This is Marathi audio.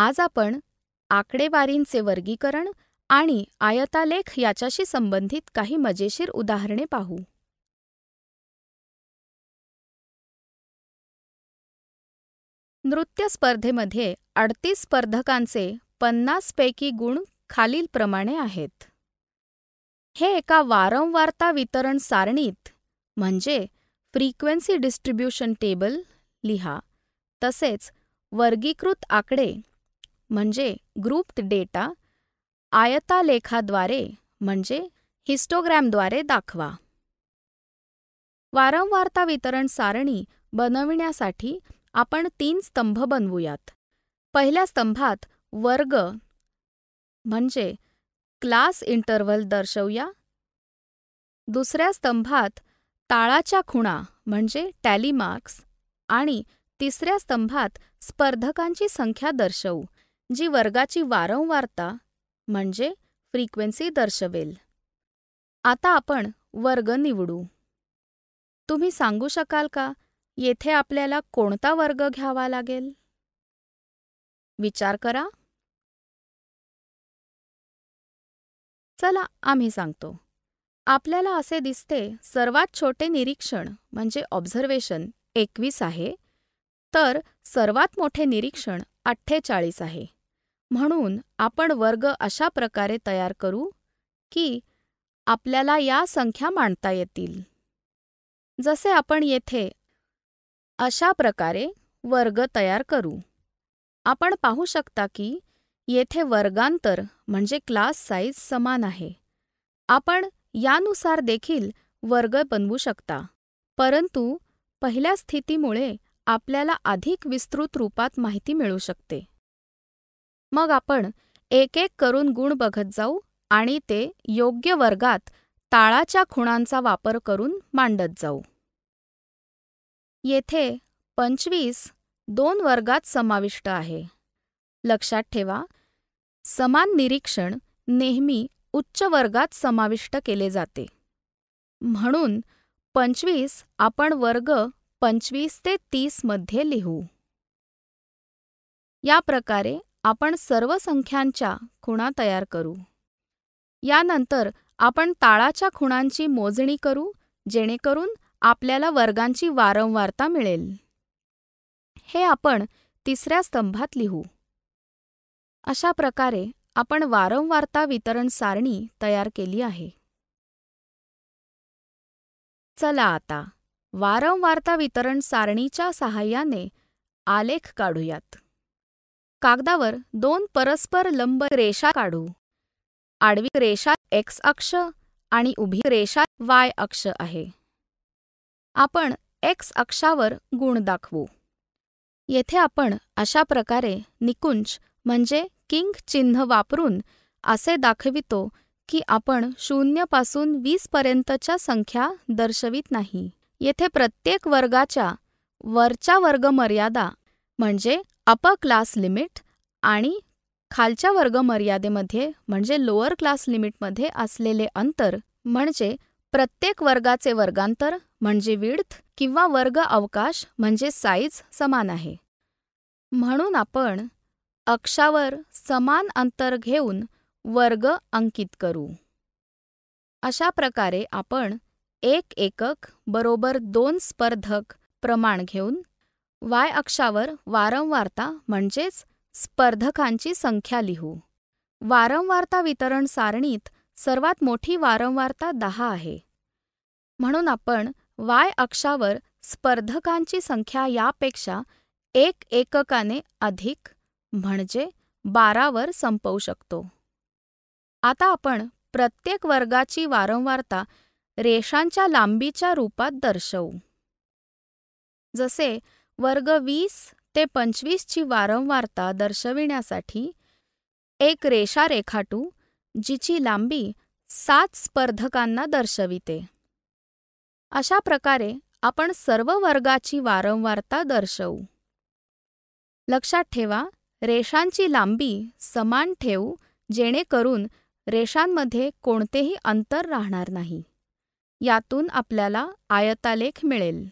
आज आपण आकडेवारींचे वर्गीकरण आणि आयतालेख याच्याशी संबंधित काही मजेशीर उदाहरणे पाहू नृत्य स्पर्धेमध्ये अडतीस स्पर्धकांचे पन्नासपैकी पैकी गुण खालीलप्रमाणे आहेत हे एका वारंवारता वितरण सारणीत म्हणजे फ्रिक्वेन्सी डिस्ट्रीब्युशन टेबल लिहा तसेच वर्गीकृत आकडे म्हणजे ग्रुप्ड डेटा आयतालेखाद्वारे म्हणजे हिस्टोग्रॅमद्वारे दाखवा वारंवारता वितरण सारणी बनविण्यासाठी आपण तीन स्तंभ बनवूयात पहिल्या स्तंभात वर्ग म्हणजे क्लास इंटरव्हल दर्शवूया दुसऱ्या स्तंभात ताळाच्या खुणा म्हणजे टॅली मार्क्स आणि तिसऱ्या स्तंभात स्पर्धकांची संख्या दर्शवू जी वर्गाची वारंवारता म्हणजे फ्रिक्वेन्सी दर्शवेल आता आपण वर्ग निवडू तुम्ही सांगू शकाल का येथे आपल्याला कोणता वर्ग घ्यावा लागेल विचार करा चला आम्ही सांगतो आपल्याला असे दिसते सर्वात छोटे निरीक्षण म्हणजे ऑब्झर्वेशन एकवीस आहे तर सर्वात मोठे निरीक्षण अठ्ठेचाळीस आहे म्हणून आपण वर्ग अशा प्रकारे तयार करू की आपल्याला या संख्या मांडता येतील जसे आपण येथे अशा प्रकारे वर्ग तयार करू आपण पाहू शकता की येथे वर्गांतर म्हणजे क्लास साईज समान आहे आपण यानुसार देखील वर्ग बनवू शकता परंतु पहिल्या स्थितीमुळे आपल्याला अधिक विस्तृत रूपात माहिती मिळू शकते मग आपण एक एक करून गुण बघत जाऊ आणि ते योग्य वर्गात ताळाच्या खुणांचा वापर करून मांडत जाऊ येथे पंचवीस दोन वर्गात समाविष्ट आहे लक्षात ठेवा समान निरीक्षण नेहमी उच्च वर्गात समाविष्ट केले जाते म्हणून पंचवीस आपण वर्ग पंचवीस ते तीसमध्ये लिहू या प्रकारे आपण सर्व संख्यांच्या खुणा तयार करू यानंतर आपण ताळाच्या खुणांची मोजणी करू जेणेकरून आपल्याला वर्गांची वारंवारता मिळेल हे आपण तिसऱ्या स्तंभात लिहू अशा प्रकारे आपण वारंवारता वितरण सारणी तयार केली आहे चला आता वारंवारता वितरण सारणीच्या सहाय्याने आलेख काढूयात कागदावर दोन परस्पर लंब रेषा काढू आडवी रेषा एक्स अक्ष आणि उभी रेषा वाय अक्ष आहे आपण एक्स अक्षावर गुण दाखवू येथे आपण अशा प्रकारे निकुंज म्हणजे किंग चिन्ह वापरून असे दाखवितो की आपण शून्यपासून वीसपर्यंतच्या संख्या दर्शवित नाही येथे प्रत्येक वर्गाच्या वरच्या वर्गमर्यादा म्हणजे अपर क्लास लिमिट आणि खालच्या वर्ग मर्यादेमध्ये म्हणजे लोअर क्लास लिमिटमध्ये असलेले अंतर म्हणजे प्रत्येक वर्गाचे वर्गांतर म्हणजे विड्थ किंवा वर्ग अवकाश म्हणजे साईज समान आहे म्हणून आपण अक्षावर समान अंतर घेऊन वर्ग अंकित करू अशा प्रकारे आपण एक एकक बरोबर दोन स्पर्धक प्रमाण घेऊन वाय अक्षावर वारंवारता म्हणजेच स्पर्धकांची संख्या लिहू वारंवारता वितरण सारणीत सर्वात मोठी वारंवारता दहा आहे म्हणून आपण वाय अक्षावर स्पर्धकांची संख्या यापेक्षा एक एककाने अधिक म्हणजे बारावर संपवू शकतो आता आपण प्रत्येक वर्गाची वारंवारता रेषांच्या लांबीच्या रूपात दर्शवू जसे वर्ग वीस ते पंचवीसची वारंवारता दर्शविण्यासाठी एक रेषा रेखाटू जिची लांबी सात स्पर्धकांना दर्शविते अशा प्रकारे आपण सर्व वर्गाची वारंवारता दर्शवू लक्षात ठेवा रेषांची लांबी समान ठेवू जेणेकरून रेषांमध्ये कोणतेही अंतर राहणार नाही यातून आपल्याला आयतालेख मिळेल